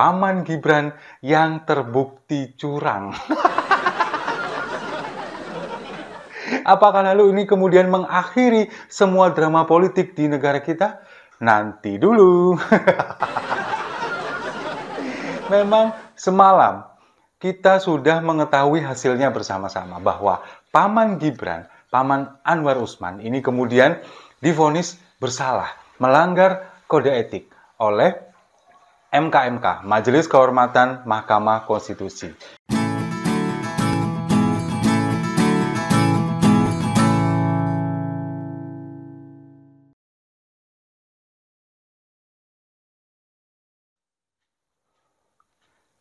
Paman Gibran yang terbukti curang. Apakah lalu ini kemudian mengakhiri semua drama politik di negara kita? Nanti dulu. Memang semalam kita sudah mengetahui hasilnya bersama-sama bahwa Paman Gibran, Paman Anwar Usman ini kemudian divonis bersalah melanggar kode etik oleh MKMK, Majelis Kehormatan Mahkamah Konstitusi.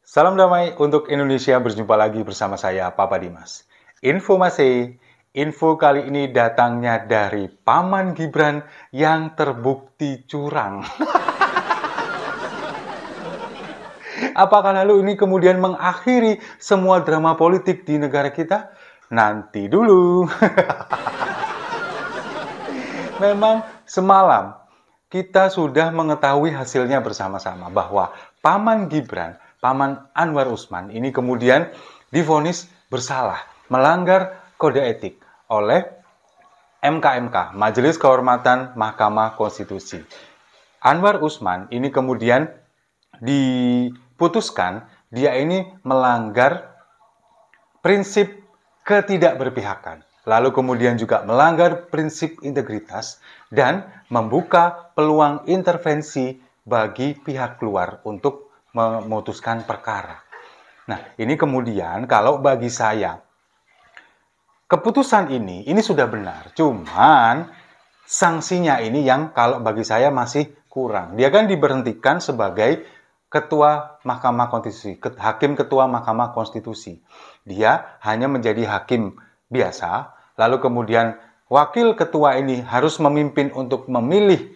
Salam damai untuk Indonesia, berjumpa lagi bersama saya, Papa Dimas. Info masih, info kali ini datangnya dari Paman Gibran yang terbukti curang. Apakah lalu ini kemudian mengakhiri semua drama politik di negara kita? Nanti dulu. Memang semalam kita sudah mengetahui hasilnya bersama-sama bahwa Paman Gibran, Paman Anwar Usman ini kemudian divonis bersalah melanggar kode etik oleh MKMK, Majelis Kehormatan Mahkamah Konstitusi. Anwar Usman ini kemudian di diputuskan dia ini melanggar prinsip ketidakberpihakan, lalu kemudian juga melanggar prinsip integritas dan membuka peluang intervensi bagi pihak luar untuk memutuskan perkara. Nah, ini kemudian kalau bagi saya keputusan ini ini sudah benar, cuman sanksinya ini yang kalau bagi saya masih kurang. Dia kan diberhentikan sebagai Ketua Mahkamah Konstitusi, Hakim Ketua Mahkamah Konstitusi. Dia hanya menjadi hakim biasa, lalu kemudian wakil ketua ini harus memimpin untuk memilih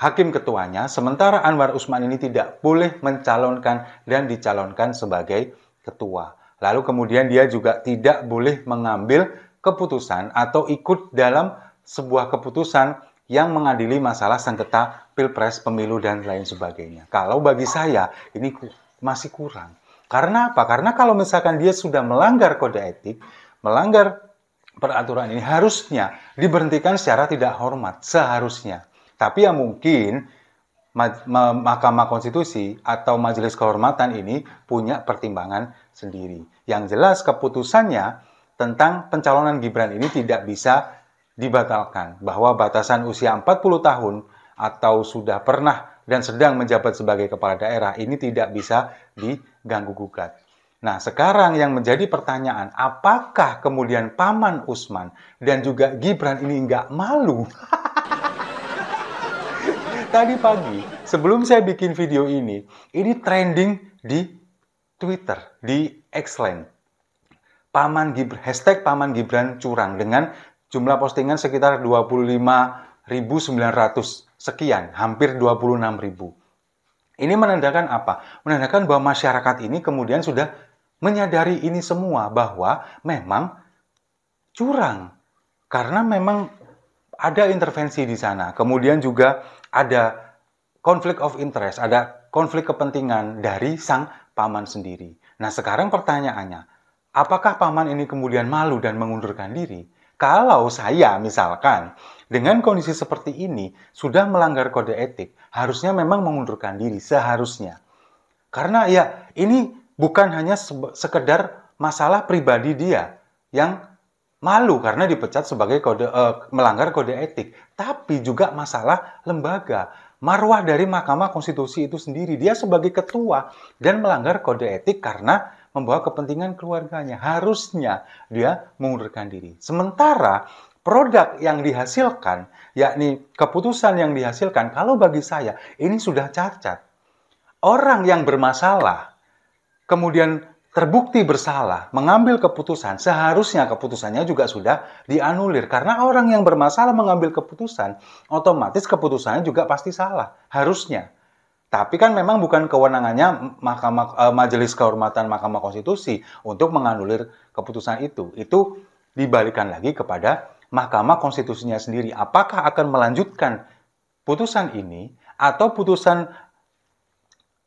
hakim ketuanya, sementara Anwar Usman ini tidak boleh mencalonkan dan dicalonkan sebagai ketua. Lalu kemudian dia juga tidak boleh mengambil keputusan atau ikut dalam sebuah keputusan yang mengadili masalah sengketa pilpres, pemilu, dan lain sebagainya. Kalau bagi saya, ini masih kurang. Karena apa? Karena kalau misalkan dia sudah melanggar kode etik, melanggar peraturan ini, harusnya diberhentikan secara tidak hormat, seharusnya. Tapi yang mungkin Mahkamah Konstitusi atau Majelis Kehormatan ini punya pertimbangan sendiri. Yang jelas keputusannya tentang pencalonan Gibran ini tidak bisa dibatalkan bahwa batasan usia 40 tahun atau sudah pernah dan sedang menjabat sebagai kepala daerah ini tidak bisa diganggu gugat. Nah, sekarang yang menjadi pertanyaan, apakah kemudian Paman Usman dan juga Gibran ini nggak malu? Tadi pagi, sebelum saya bikin video ini, ini trending di Twitter, di Xline, Paman Gibran, hashtag Paman Gibran curang dengan jumlah postingan sekitar 25.900 sekian, hampir 26.000. Ini menandakan apa? Menandakan bahwa masyarakat ini kemudian sudah menyadari ini semua bahwa memang curang karena memang ada intervensi di sana. Kemudian juga ada konflik of interest, ada konflik kepentingan dari sang paman sendiri. Nah, sekarang pertanyaannya, apakah paman ini kemudian malu dan mengundurkan diri? kalau saya misalkan dengan kondisi seperti ini sudah melanggar kode etik, harusnya memang mengundurkan diri seharusnya. Karena ya ini bukan hanya sekedar masalah pribadi dia yang malu karena dipecat sebagai kode eh, melanggar kode etik, tapi juga masalah lembaga. Marwah dari Mahkamah Konstitusi itu sendiri dia sebagai ketua dan melanggar kode etik karena membawa kepentingan keluarganya. Harusnya dia mengundurkan diri. Sementara produk yang dihasilkan, yakni keputusan yang dihasilkan, kalau bagi saya ini sudah cacat. Orang yang bermasalah, kemudian terbukti bersalah, mengambil keputusan, seharusnya keputusannya juga sudah dianulir. Karena orang yang bermasalah mengambil keputusan, otomatis keputusannya juga pasti salah. Harusnya. Tapi kan memang bukan kewenangannya Mahkamah eh, Majelis Kehormatan Mahkamah Konstitusi untuk menganulir keputusan itu. Itu dibalikan lagi kepada Mahkamah Konstitusinya sendiri. Apakah akan melanjutkan putusan ini atau putusan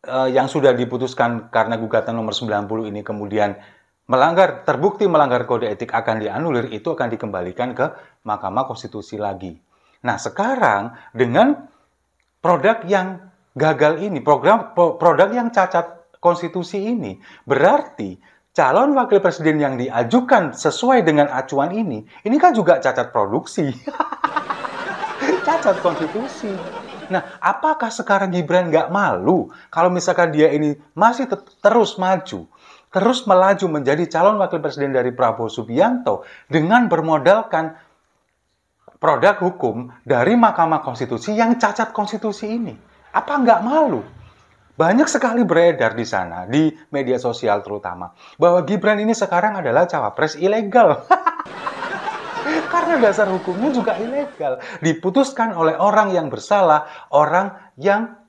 eh, yang sudah diputuskan karena gugatan nomor 90 ini kemudian melanggar terbukti melanggar kode etik akan dianulir itu akan dikembalikan ke Mahkamah Konstitusi lagi. Nah, sekarang dengan produk yang gagal ini, program produk yang cacat konstitusi ini, berarti calon wakil presiden yang diajukan sesuai dengan acuan ini, ini kan juga cacat produksi. cacat konstitusi. Nah, apakah sekarang Gibran nggak malu kalau misalkan dia ini masih ter terus maju, terus melaju menjadi calon wakil presiden dari Prabowo Subianto dengan bermodalkan produk hukum dari Mahkamah Konstitusi yang cacat konstitusi ini? Apa nggak malu? Banyak sekali beredar di sana, di media sosial terutama, bahwa Gibran ini sekarang adalah cawapres ilegal. Karena dasar hukumnya juga ilegal. Diputuskan oleh orang yang bersalah, orang yang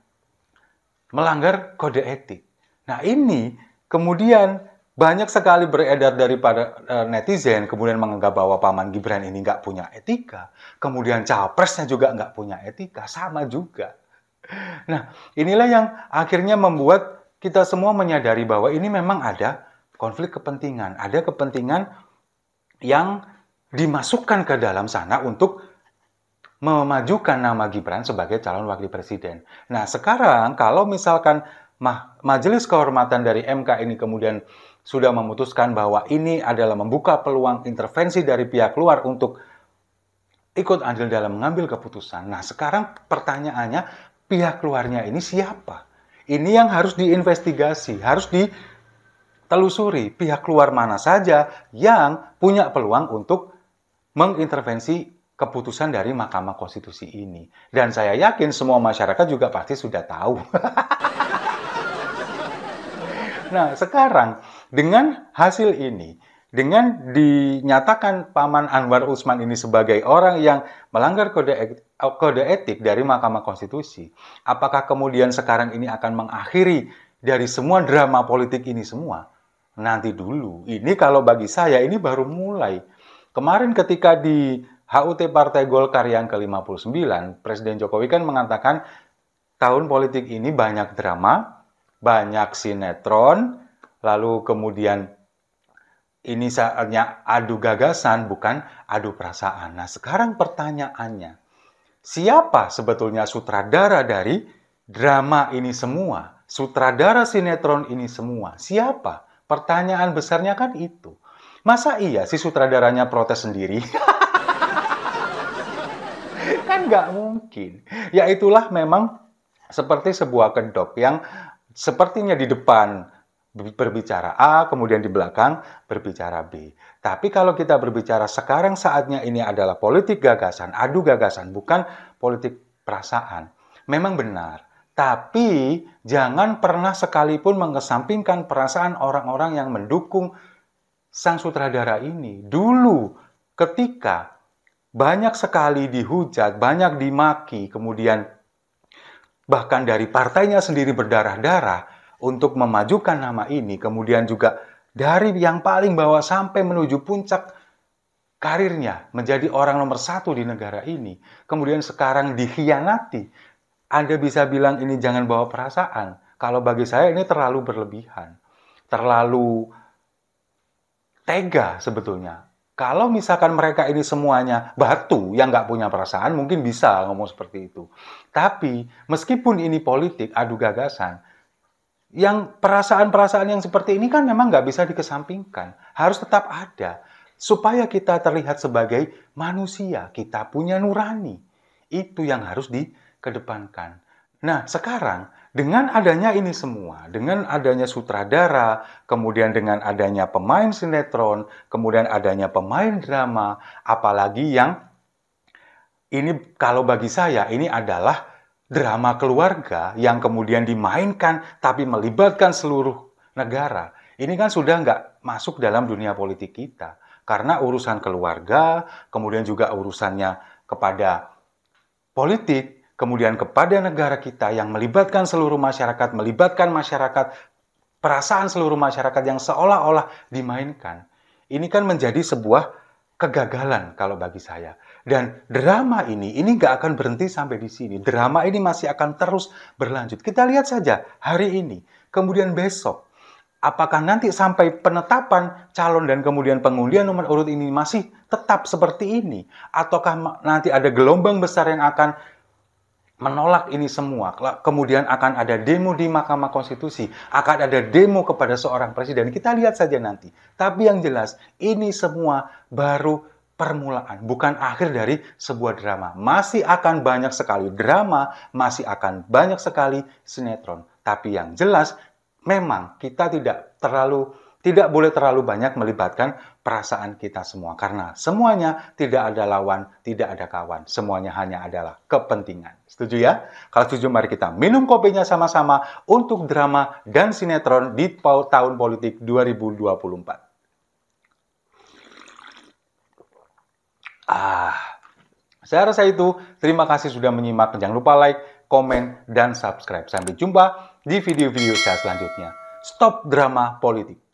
melanggar kode etik. Nah ini kemudian banyak sekali beredar daripada eh, netizen kemudian menganggap bahwa paman Gibran ini nggak punya etika, kemudian cawapresnya juga nggak punya etika, sama juga. Nah, inilah yang akhirnya membuat kita semua menyadari bahwa ini memang ada konflik kepentingan, ada kepentingan yang dimasukkan ke dalam sana untuk memajukan nama Gibran sebagai calon wakil presiden. Nah, sekarang kalau misalkan Majelis Kehormatan dari MK ini kemudian sudah memutuskan bahwa ini adalah membuka peluang intervensi dari pihak luar untuk ikut andil dalam mengambil keputusan. Nah, sekarang pertanyaannya, pihak luarnya ini siapa? Ini yang harus diinvestigasi, harus ditelusuri pihak luar mana saja yang punya peluang untuk mengintervensi keputusan dari Mahkamah Konstitusi ini. Dan saya yakin semua masyarakat juga pasti sudah tahu. nah, sekarang dengan hasil ini, dengan dinyatakan Paman Anwar Usman ini sebagai orang yang melanggar kode etik, eh, kode etik dari Mahkamah Konstitusi, apakah kemudian sekarang ini akan mengakhiri dari semua drama politik ini semua? Nanti dulu. Ini kalau bagi saya ini baru mulai. Kemarin ketika di HUT Partai Golkar yang ke-59, Presiden Jokowi kan mengatakan tahun politik ini banyak drama, banyak sinetron, lalu kemudian ini saatnya adu gagasan, bukan adu perasaan. Nah, sekarang pertanyaannya, siapa sebetulnya sutradara dari drama ini semua? Sutradara sinetron ini semua, siapa? Pertanyaan besarnya kan itu. Masa iya si sutradaranya protes sendiri? kan nggak mungkin. Ya itulah memang seperti sebuah kedok yang sepertinya di depan berbicara A, kemudian di belakang berbicara B. Tapi kalau kita berbicara sekarang saatnya ini adalah politik gagasan, adu gagasan, bukan politik perasaan. Memang benar, tapi jangan pernah sekalipun mengesampingkan perasaan orang-orang yang mendukung sang sutradara ini. Dulu ketika banyak sekali dihujat, banyak dimaki, kemudian bahkan dari partainya sendiri berdarah-darah, untuk memajukan nama ini, kemudian juga dari yang paling bawah sampai menuju puncak karirnya menjadi orang nomor satu di negara ini, kemudian sekarang dikhianati, Anda bisa bilang ini jangan bawa perasaan. Kalau bagi saya ini terlalu berlebihan, terlalu tega sebetulnya. Kalau misalkan mereka ini semuanya batu yang nggak punya perasaan, mungkin bisa ngomong seperti itu. Tapi meskipun ini politik, adu gagasan, yang perasaan-perasaan yang seperti ini kan memang nggak bisa dikesampingkan. Harus tetap ada. Supaya kita terlihat sebagai manusia, kita punya nurani. Itu yang harus dikedepankan. Nah, sekarang dengan adanya ini semua, dengan adanya sutradara, kemudian dengan adanya pemain sinetron, kemudian adanya pemain drama, apalagi yang ini kalau bagi saya ini adalah drama keluarga yang kemudian dimainkan tapi melibatkan seluruh negara, ini kan sudah nggak masuk dalam dunia politik kita. Karena urusan keluarga, kemudian juga urusannya kepada politik, kemudian kepada negara kita yang melibatkan seluruh masyarakat, melibatkan masyarakat, perasaan seluruh masyarakat yang seolah-olah dimainkan. Ini kan menjadi sebuah kegagalan kalau bagi saya. Dan drama ini, ini nggak akan berhenti sampai di sini. Drama ini masih akan terus berlanjut. Kita lihat saja hari ini, kemudian besok. Apakah nanti sampai penetapan calon dan kemudian pengundian nomor urut ini masih tetap seperti ini? Ataukah nanti ada gelombang besar yang akan menolak ini semua, kemudian akan ada demo di Mahkamah Konstitusi, akan ada demo kepada seorang presiden. Kita lihat saja nanti. Tapi yang jelas, ini semua baru permulaan, bukan akhir dari sebuah drama. Masih akan banyak sekali drama, masih akan banyak sekali sinetron. Tapi yang jelas, memang kita tidak terlalu tidak boleh terlalu banyak melibatkan perasaan kita semua karena semuanya tidak ada lawan, tidak ada kawan. Semuanya hanya adalah kepentingan. Setuju ya? Kalau setuju mari kita minum kopinya sama-sama untuk drama dan sinetron di tahun politik 2024. Ah. Saya rasa itu. Terima kasih sudah menyimak. Jangan lupa like, komen, dan subscribe. Sampai jumpa di video-video saya selanjutnya. Stop drama politik.